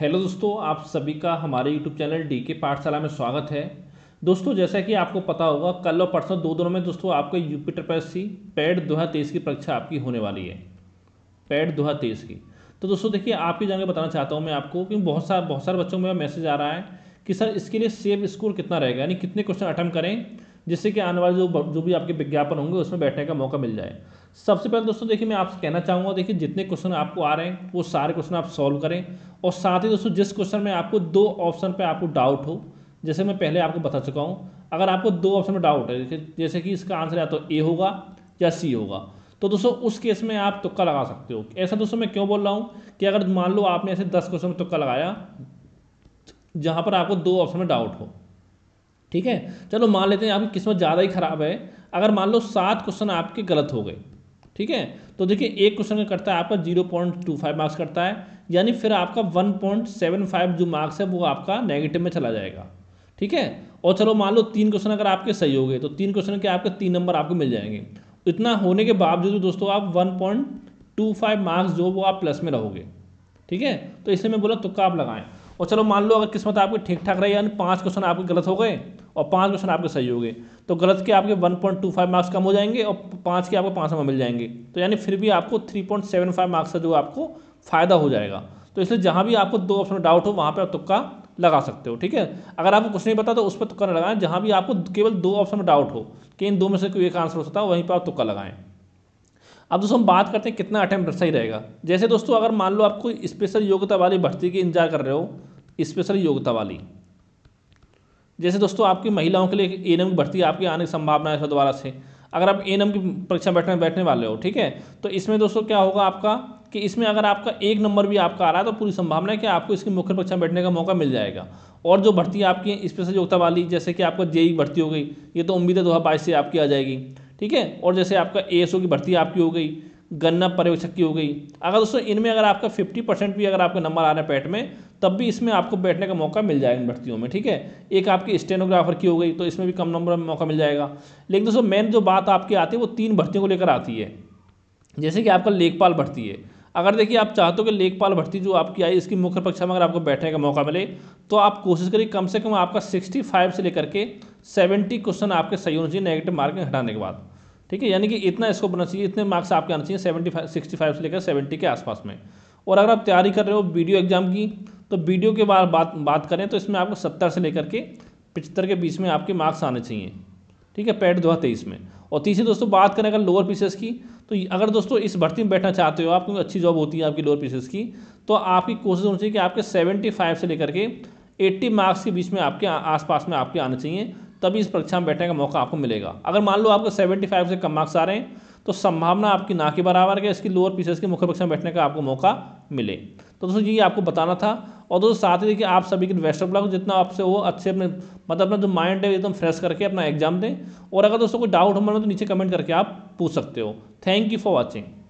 hello दोस्तों आप सभी का हमारे यूट्यूब चैनल डी के पाठशाला में स्वागत है दोस्तों जैसा कि आपको पता होगा कल और परसों दो दिनों में दोस्तों आपके यूपीटर प्रेस सी पैड दो हज़ार तेईस की परीक्षा आपकी होने वाली है पैड दो हज़ार तेईस की तो दोस्तों देखिए आपकी जानकारी बताना चाहता हूँ मैं आपको क्योंकि बहुत सारे बहुत सारे बच्चों में मैसेज आ रहा है कि सर इसके लिए सेफ स्कोर कितना रहेगा यानी कितने क्वेश्चन अटैम्प करें जिससे कि आने वाले जो जो भी आपके विज्ञापन होंगे उसमें बैठने का मौका मिल जाए सबसे पहले दोस्तों देखिए मैं आपसे कहना चाहूँगा देखिए जितने क्वेश्चन आपको आ रहे हैं वो सारे क्वेश्चन आप सॉल्व करें और साथ ही दोस्तों जिस क्वेश्चन में आपको दो ऑप्शन पर आपको डाउट हो जैसे मैं पहले आपको बता चुका हूँ अगर आपको दो ऑप्शन में डाउट है देखिए जैसे कि इसका आंसर या तो ए होगा या सी होगा तो दोस्तों उस केस में आप तुक्का लगा सकते हो ऐसा दोस्तों मैं क्यों बोल रहा हूँ कि अगर मान लो आपने ऐसे दस क्वेश्चन में तुक्का लगाया जहाँ पर आपको दो ऑप्शन में डाउट हो ठीक है चलो मान लेते हैं आपकी किस्मत ज़्यादा ही ख़राब है अगर मान लो सात क्वेश्चन आपके गलत हो गए ठीक है तो देखिए एक क्वेश्चन का करता है आपका zero point two five marks करता है यानी फिर आपका वन पॉइंट सेवन फाइव जो मार्क्स है वो आपका नेगेटिव में चला जाएगा ठीक है और चलो मान लो तीन क्वेश्चन अगर आपके सही हो गए तो तीन क्वेश्चन के आपके तीन नंबर आपको मिल जाएंगे इतना होने के बावजूद दोस्तों आप one point two five marks जो वो आप प्लस में रहोगे ठीक है तो इसलिए मैं बोला तुक्का आप लगाएं और चलो मान लो अगर किस्मत आपकी ठीक ठाक रही यानी पाँच क्वेश्चन आपके गलत हो गए और पाँच क्वेश्चन आपके सही हो गए तो गलत के आपके 1.25 मार्क्स कम हो जाएंगे और पाँच के आपको पाँच नंबर मिल जाएंगे तो यानी फिर भी आपको 3.75 मार्क्स का जो आपको फ़ायदा हो जाएगा तो इसलिए जहाँ भी आपको दो ऑप्शन में डाउट हो वहाँ पर आप तुक्का लगा सकते हो ठीक है अगर आपको कुछ नहीं पता तो उस पर तुक्का लगाएं जहाँ भी आपको केवल दो ऑप्शन में डाउट हो कि इन दो में से कोई एक आंसर हो सकता है वहीं पर आप तुक्का लगाएं अब दोस्तों हम बात करते हैं कितना अटैम्प्ट सही रहेगा जैसे दोस्तों अगर मान लो आपको स्पेशल योग्यता वाली भर्ती की इंतजार कर रहे हो स्पेशल योग्यता वाली जैसे दोस्तों आपकी महिलाओं के लिए ए एम की भर्ती आपकी आने की संभावना है दोबारा से अगर आप ए एम की परीक्षा बैठने बैठने वाले हो ठीक है तो इसमें दोस्तों क्या होगा आपका कि इसमें अगर आपका एक नंबर भी आपका आ रहा है तो पूरी संभावना है कि आपको इसकी मुख्य परीक्षा बैठने का मौका मिल जाएगा और जो भर्ती आपकी स्पेशल योग्यता वाली जैसे कि आपका जेई भर्ती हो गई ये तो उम्मीद है दो हज़ार से आपकी आ जाएगी ठीक है और जैसे आपका ए की भर्ती आपकी हो गई गन्ना पर्यवेक्षक की हो गई अगर दोस्तों इनमें अगर आपका 50 परसेंट भी अगर आपका नंबर आ रहा है पैट में तब भी इसमें आपको बैठने का मौका मिल जाएगा इन भर्तियों में ठीक है एक आपकी स्टेनोग्राफर की हो गई तो इसमें भी कम नंबर में मौका मिल जाएगा लेकिन दोस्तों मेन जो बात आपकी आती है वो तीन भर्तियों को लेकर आती है जैसे कि आपका लेखपाल भर्ती है अगर देखिए आप चाहते हो कि लेखपाल भर्ती जो आपकी आई इसकी मुख्य परीक्षा में अगर आपको बैठने का मौका मिले तो आप कोशिश करिए कम से कम आपका 65 से लेकर के 70 क्वेश्चन आपके सही होने चाहिए नेगेटिव मार्किंग हटाने के बाद ठीक है यानी कि इतना इसको बनना चाहिए इतने मार्क्स आपके आने चाहिए सेवेंटी सिक्सटी फाइव से लेकर सेवेंटी के आसपास में और अगर आप तैयारी कर रहे हो वीडियो एग्जाम की तो वीडियो के बाद बात बात करें तो इसमें आपको सत्तर से लेकर के पचहत्तर के बीच में आपके मार्क्स आने चाहिए ठीक है पैट दो तेईस में और तीसरी दोस्तों बात करें अगर लोअर पीसेस की तो अगर दोस्तों इस भर्ती में बैठना चाहते हो आप क्योंकि अच्छी जॉब होती है आपकी लोअर पीसेस की तो आपकी कोशिश होनी चाहिए कि आपके सेवेंटी फाइव से लेकर के एट्टी मार्क्स के बीच में आपके आसपास में आपके आने चाहिए तभी इस परीक्षा में बैठने का मौका आपको मिलेगा अगर मान लो आपको सेवेंटी फाइव से कम मार्क्स आ रहे हैं तो संभावना आपकी ना के बराबर है इसकी लोअर पीसेस के मुख्य परीक्षा में बैठने का आपको मौका मिले तो दोस्तों ये आपको बताना था और दोस्तों साथ ही देखिए आप सभी के इन्वेस्टर ब्लॉग जितना आपसे हो अच्छे अपने मतलब अपना जो माइंड है एकदम फ्रेश करके अपना एग्जाम दें और अगर दोस्तों कोई डाउट हो मन मतलब तो नीचे कमेंट करके आप पूछ सकते हो थैंक यू फॉर वॉचिंग